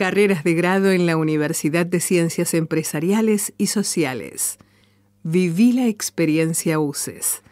carreras de grado en la Universidad de Ciencias Empresariales y Sociales. Viví la experiencia UCES.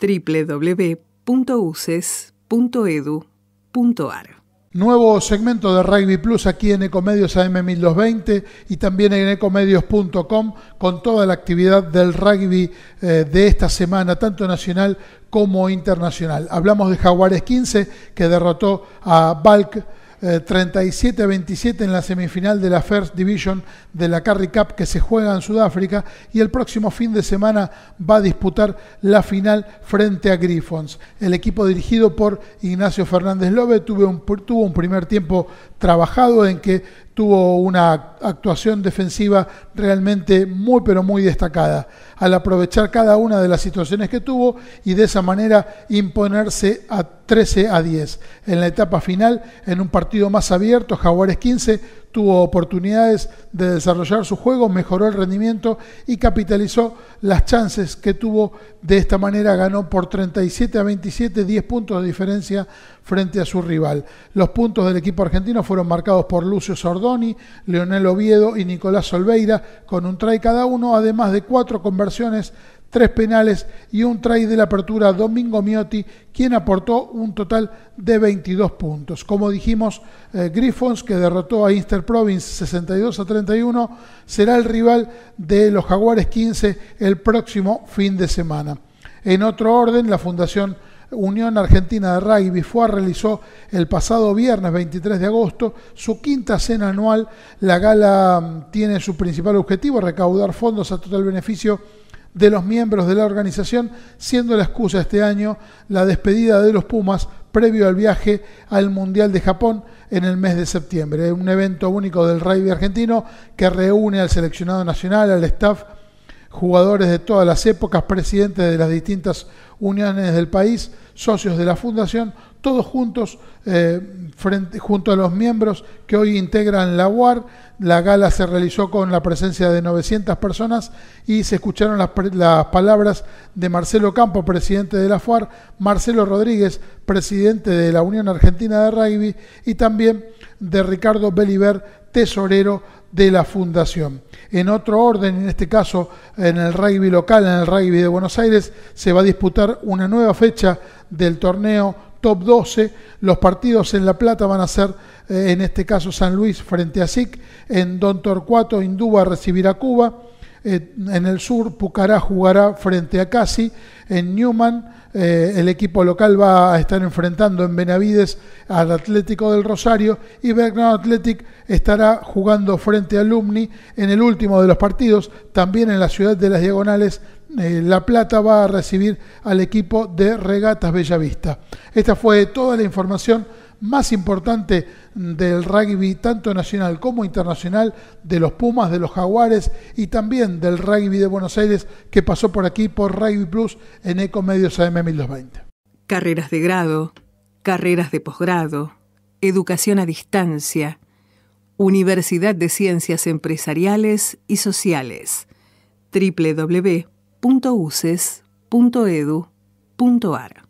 www.uces.edu.ar Nuevo segmento de Rugby Plus aquí en Ecomedios AM1220 y también en ecomedios.com con toda la actividad del rugby eh, de esta semana, tanto nacional como internacional. Hablamos de Jaguares 15 que derrotó a Balk 37 eh, a 27 en la semifinal de la First Division de la Carry Cup que se juega en Sudáfrica y el próximo fin de semana va a disputar la final frente a Griffons. El equipo dirigido por Ignacio Fernández Lobe tuvo un primer tiempo trabajado, en que tuvo una actuación defensiva realmente muy pero muy destacada, al aprovechar cada una de las situaciones que tuvo y de esa manera imponerse a 13 a 10. En la etapa final, en un partido más abierto, Jaguares 15, tuvo oportunidades de desarrollar su juego, mejoró el rendimiento y capitalizó las chances que tuvo. De esta manera ganó por 37 a 27, 10 puntos de diferencia frente a su rival. Los puntos del equipo argentino fueron marcados por Lucio Sordoni, Leonel Oviedo y Nicolás Olveira con un try cada uno, además de cuatro conversiones tres penales y un try de la apertura Domingo Miotti, quien aportó un total de 22 puntos. Como dijimos, eh, Griffons, que derrotó a Inter Province 62 a 31, será el rival de los Jaguares 15 el próximo fin de semana. En otro orden, la Fundación Unión Argentina de Rugby FUA realizó el pasado viernes 23 de agosto su quinta cena anual. La gala mm, tiene su principal objetivo, recaudar fondos a total beneficio de los miembros de la organización, siendo la excusa este año la despedida de los Pumas previo al viaje al Mundial de Japón en el mes de septiembre. Un evento único del rugby argentino que reúne al seleccionado nacional, al staff, jugadores de todas las épocas, presidentes de las distintas uniones del país, socios de la fundación, todos juntos, eh, junto a los miembros que hoy integran la UAR. La gala se realizó con la presencia de 900 personas y se escucharon las, palabras de Marcelo Campo, presidente de la FUAR, Marcelo Rodríguez, presidente de la Unión Argentina de Rugby, y también de Ricardo Beliver, tesorero de la fundación. En otro orden, en este caso en el rugby local, en el rugby de Buenos Aires, se va a disputar una nueva fecha del torneo Top 12. Los partidos en La Plata van a ser, eh, en este caso, San Luis frente a SIC, en Don Torcuato, a recibir a Cuba, eh, en el sur Pucará jugará frente a Casi, en Newman eh, el equipo local va a estar enfrentando en Benavides al Atlético del Rosario y Belgrano Athletic estará jugando frente a Alumni en el último de los partidos, también en la ciudad de las Diagonales eh, la Plata va a recibir al equipo de Regatas Bellavista. Esta fue toda la información más importante del rugby, tanto nacional como internacional, de los Pumas, de los Jaguares y también del rugby de Buenos Aires que pasó por aquí por Rugby Plus en Ecomedios AM 1020 Carreras de grado, carreras de posgrado, educación a distancia, Universidad de Ciencias Empresariales y Sociales, www.uses.edu.ar